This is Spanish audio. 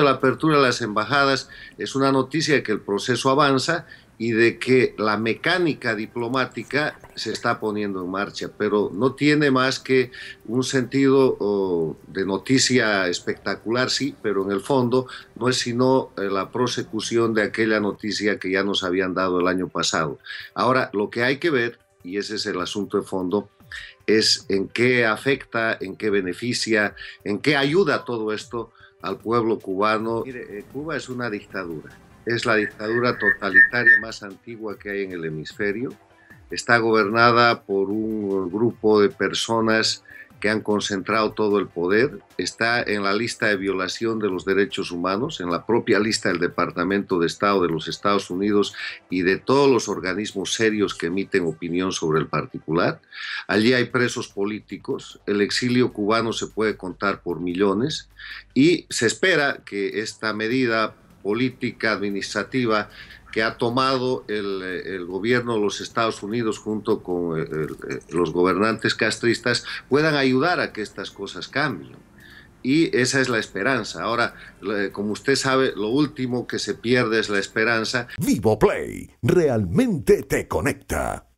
La apertura de las embajadas es una noticia de que el proceso avanza y de que la mecánica diplomática se está poniendo en marcha, pero no tiene más que un sentido de noticia espectacular, sí, pero en el fondo no es sino eh, la prosecución de aquella noticia que ya nos habían dado el año pasado. Ahora, lo que hay que ver, y ese es el asunto de fondo, es en qué afecta, en qué beneficia, en qué ayuda todo esto al pueblo cubano. Mire, eh, Cuba es una dictadura, es la dictadura totalitaria más antigua que hay en el hemisferio. Está gobernada por un grupo de personas que han concentrado todo el poder, está en la lista de violación de los derechos humanos, en la propia lista del Departamento de Estado de los Estados Unidos y de todos los organismos serios que emiten opinión sobre el particular. Allí hay presos políticos, el exilio cubano se puede contar por millones y se espera que esta medida política administrativa que ha tomado eh, el, gobierno de los Estados Unidos junto con eh, eh, los gobernantes castristas puedan ayudar a que estas cosas cambien. Y esa es la esperanza. Ahora, como usted sabe, lo último que se pierde es la esperanza. Vivo Play realmente te conecta.